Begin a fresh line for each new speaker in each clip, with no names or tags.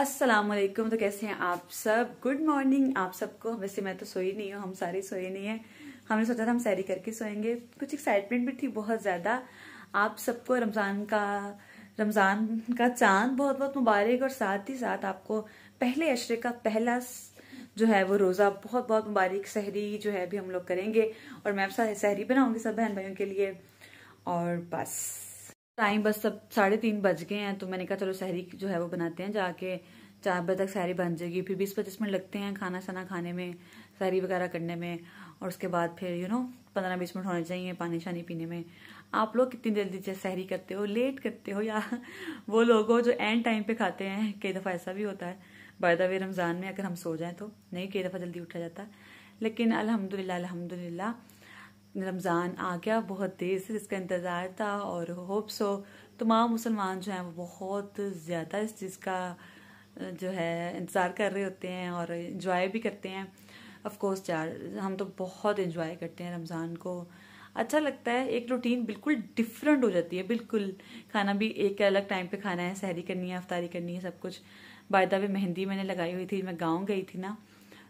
अस्सलाम वालेकुम तो कैसे हैं आप सब गुड मॉर्निंग आप सबको वैसे मैं तो सोई नहीं हूँ हम सारे सोए नहीं हैं हमने सोचा था हम सैरी करके सोएंगे कुछ एक्साइटमेंट भी थी बहुत ज़्यादा आप सबको रमज़ान का रमज़ान का चांद बहुत बहुत मुबारक और साथ ही साथ आपको पहले अशरे का पहला जो है वो रोज़ा बहुत बहुत मुबारक सहरी जो है भी हम लोग करेंगे और मैं सहरी बनाऊंगी सब बहन भाइयों के लिए और बस टाइम बस सब साढ़े तीन बज गए हैं तो मैंने कहा चलो सहरी जो है वो बनाते हैं जाके चार बजे तक सहरी बन जाएगी फिर बीस पच्चीस मिनट लगते हैं खाना साना खाने में सहरी वगैरह करने में और उसके बाद फिर यू नो पंद्रह बीस मिनट होने चाहिए पानी शानी पीने में आप लोग कितनी जल्दी से सहरी करते हो लेट करते हो या वो लोग हो जो एंड टाइम पे खाते हैं कई दफ़ा ऐसा भी होता है बाय रमज़ान में अगर हम सो जाए तो नहीं कई दफ़ा जल्दी उठा जाता है लेकिन अल्हम्दुलिल्लाह अल्हम्दुलिल्लाह रमज़ान आ गया बहुत देर से जिसका इंतज़ार था और होप सो तमाम मुसलमान जो हैं वो बहुत ज़्यादा इस चीज़ का जो है इंतज़ार कर रहे होते हैं और इन्जॉय भी करते हैं ऑफ़ कोर्स यार हम तो बहुत इन्जॉय करते हैं रमज़ान को अच्छा लगता है एक रूटीन बिल्कुल डिफरेंट हो जाती है बिल्कुल खाना भी एक अलग टाइम पे खाना है सहरी करनी है अफ्तारी करनी है सब कुछ बायदा भी मेहंदी मैंने लगाई हुई थी मैं गाँव गई थी ना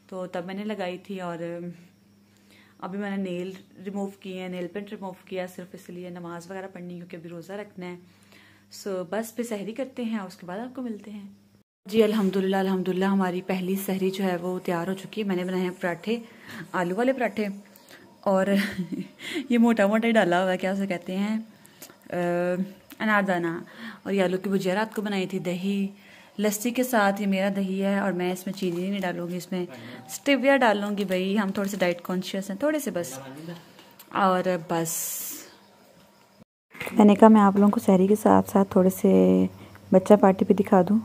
तो तब मैंने लगाई थी और अभी मैंने नेल रिमूव किए हैं नेल पेंट रिमूव किया सिर्फ इसलिए नमाज वगैरह पढ़नी क्योंकि अभी रोज़ा रखना है सो बस फिर सहरी करते हैं उसके बाद आपको मिलते हैं जी अल्हम्दुलिल्लाह अल्हम्दुलिल्लाह हमारी पहली सहरी जो है वो तैयार हो चुकी है मैंने बनाए हैं पराठे आलू वाले पराठे और ये मोटा मोटा डाला हुआ है क्या उसे कहते हैं अनारदाना और ये आलू की भुजिया रात को बनाई थी दही लस्सी के साथ ये मेरा दही है और मैं इसमें चीनी नहीं डालूंगी इसमें स्टिविया डालूंगी भाई हम थोड़े से डाइट कॉन्शियस हैं थोड़े से बस और बस मैंने कहा मैं आप लोगों को सहरी के साथ साथ थोड़े से बच्चा पार्टी भी दिखा दूँ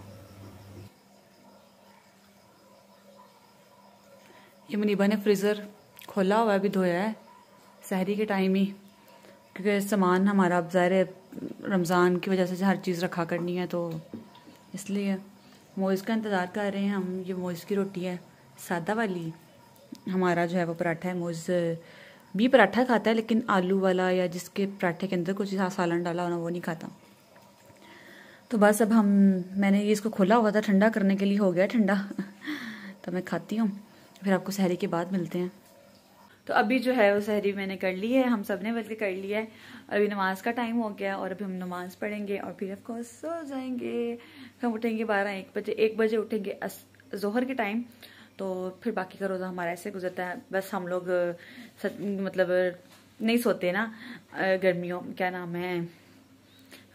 ये मुनीबा ने फ्रीज़र खोला हुआ भी धोया है शहरी के टाइम ही क्योंकि सामान हमारा अब ज़ाहिर रमज़ान की वजह से हर चीज़ रखा करनी है तो इसलिए मोइस का इंतज़ार कर रहे हैं हम ये मोइस की रोटी है सादा वाली हमारा जो है वो पराठा है मोइस भी पराठा खाता है लेकिन आलू वाला या जिसके पराठे के अंदर कुछ सालन डाला होना वो नहीं खाता तो बस अब हम मैंने ये इसको खोला हुआ था ठंडा करने के लिए हो गया ठंडा तो मैं खाती हूँ फिर आपको सहरी के बाद मिलते हैं तो अभी जो है वो सहरी मैंने कर ली है हम सब ने बल्कि कर लिया है अभी नमाज का टाइम हो गया और अभी हम नमाज पढ़ेंगे और फिर ऑफकोर्स सो जाएंगे हम उठेंगे बारह एक बजे एक बजे उठेंगे जोहर के टाइम तो फिर बाकी का रोज़ा हमारा ऐसे गुजरता है बस हम लोग सत, मतलब नहीं सोते ना गर्मियों क्या नाम है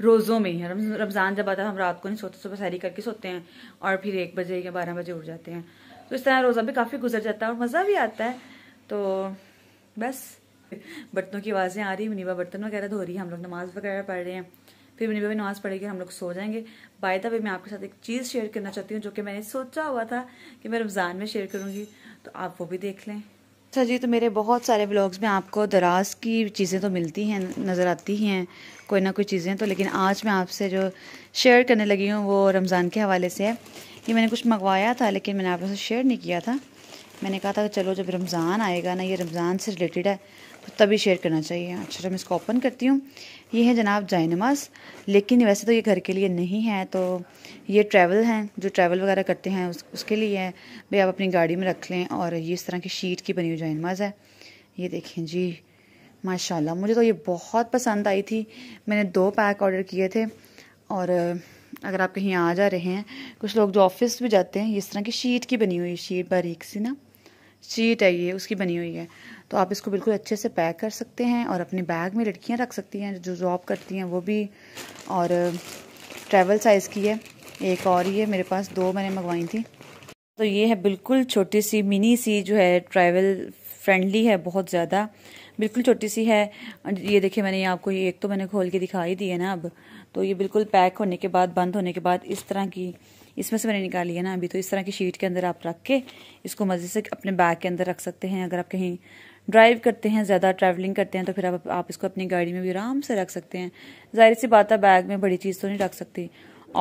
रोज़ों में रमज़ान जब आता है हम रात को नहीं सोते सुबह सहरी करके सोते हैं और फिर एक बजे या बारह बजे उठ जाते हैं तो इस तरह रोज़ा भी काफ़ी गुजर जाता है और मज़ा भी आता है तो बस बर्तनों की आवाज़ें आ रही मुनीबा बर्तन वगैरह धो रही है हम लोग नमाज़ वगैरह पढ़ रहे हैं फिर मुनीबा भी नमाज़ पढ़ेगी हम लोग सो जाएंगे बाय द वे मैं आपके साथ एक चीज़ शेयर करना चाहती हूँ जो कि मैंने सोचा हुआ था कि मैं रमज़ान में शेयर करूँगी तो आप वो भी देख लें अच्छा जी तो मेरे बहुत सारे ब्लॉग्स में आपको दराज की चीज़ें तो मिलती हैं नज़र आती हैं कोई ना कोई चीज़ें तो लेकिन आज मैं आपसे जो शेयर करने लगी हूँ वो रमज़ान के हवाले से है ये मैंने कुछ मंगवाया था लेकिन मैंने आपसे शेयर नहीं किया था मैंने कहा था चलो जब रमज़ान आएगा ना ये रमज़ान से रिलेटेड है तो तभी शेयर करना चाहिए अच्छा तो मैं इसको ओपन करती हूँ ये है जनाब जाय लेकिन वैसे तो ये घर के लिए नहीं है तो ये ट्रैवल हैं जो ट्रैवल वगैरह करते हैं उस, उसके लिए है भाई आप अपनी गाड़ी में रख लें और ये इस तरह की शीट की बनी हुई जाय है ये देखें जी माशाला मुझे तो ये बहुत पसंद आई थी मैंने दो पैक ऑर्डर किए थे और अगर आप कहीं आ जा रहे हैं कुछ लोग जो ऑफिस भी जाते हैं इस तरह की शीट की बनी हुई शीट बारीक सी ना शीट है ये उसकी बनी हुई है तो आप इसको बिल्कुल अच्छे से पैक कर सकते हैं और अपने बैग में लड़कियाँ रख सकती हैं जो जॉब करती हैं वो भी और ट्रैवल साइज़ की है एक और ये मेरे पास दो मैंने मंगवाई थी तो ये है बिल्कुल छोटी सी मिनी सी जो है ट्रैवल फ्रेंडली है बहुत ज़्यादा बिल्कुल छोटी सी है ये देखिए मैंने आपको ये एक तो मैंने खोल के दिखाई दी है ना अब तो ये बिल्कुल पैक होने के बाद बंद होने के बाद इस तरह की इसमें से मैंने निकाली है ना अभी तो इस तरह की शीट के अंदर आप रख के इसको मज़े से अपने बैग के अंदर रख सकते हैं अगर आप कहीं ड्राइव करते हैं ज़्यादा ट्रैवलिंग करते हैं तो फिर आप, आप इसको अपनी गाड़ी में भी आराम से रख सकते हैं जाहिर सी बात है बैग में बड़ी चीज़ तो नहीं रख सकती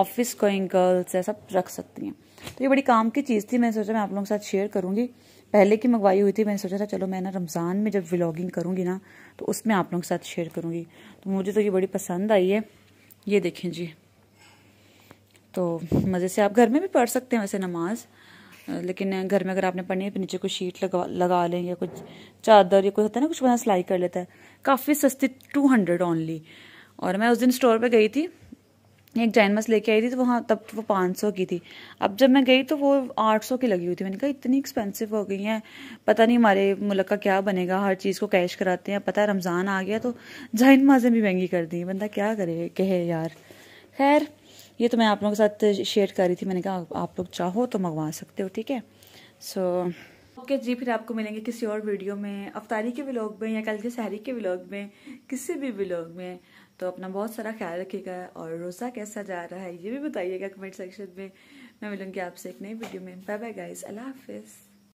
ऑफिस गोइंग गर्ल्स है सब रख सकती हैं तो ये बड़ी काम की चीज़ थी मैंने सोचा मैं आप लोगों के साथ शेयर करूँगी पहले की मंगवाई हुई थी मैंने सोचा था चलो मैं ना रमज़ान में जब व्लॉगिंग करूँगी ना तो उसमें आप लोगों के साथ शेयर करूँगी तो मुझे तो ये बड़ी पसंद आई है ये देखें जी तो मज़े से आप घर में भी पढ़ सकते हैं वैसे नमाज़ लेकिन घर में अगर आपने पढ़नी है तो नीचे कोई शीट लगा लगा लें या कुछ चादर या कुछ होता है ना कुछ बना सिलाई कर लेता है काफ़ी सस्ती टू हंड्रेड ओनली और मैं उस दिन स्टोर पे गई थी एक जैनमस लेके आई थी तो वहाँ तब वो पाँच सौ की थी अब जब मैं गई तो वो आठ सौ की लगी हुई थी मैंने कहा इतनी एक्सपेंसिव हो गई हैं पता नहीं हमारे मुल्क का क्या बनेगा हर चीज़ को कैश कराते हैं पता है रमज़ान आ गया तो जैन माजें भी महंगी कर दी बंदा क्या करे कहे यार खैर ये तो मैं आप लोगों के साथ शेयर कर रही थी मैंने कहा आप लोग चाहो तो मंगवा सकते हो ठीक है सो ओके जी फिर आपको मिलेंगे किसी और वीडियो में अफतारी के व्लॉग में या कल के सहरी के व्लॉग में किसी भी व्लॉग में तो अपना बहुत सारा ख्याल रखिएगा और रोज़ा कैसा जा रहा है ये भी बताइएगा कमेंट सेक्शन में मैं मिलूंगी आपसे एक नई वीडियो में बाय बाय गाइज अल्लाह हाफिज़